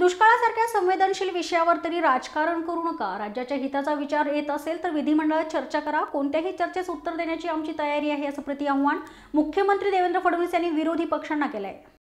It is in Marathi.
दुष्काळासारख्या संवेदनशील विषयावर तरी राजकारण करू नका राज्याच्या हिताचा विचार येत असेल तर विधिमंडळात चर्चा करा कोणत्याही चर्चेस उत्तर देण्याची आमची तयारी आहे असं प्रति आव्हान मुख्यमंत्री देवेंद्र फडणवीस यांनी विरोधी पक्षांना केलंय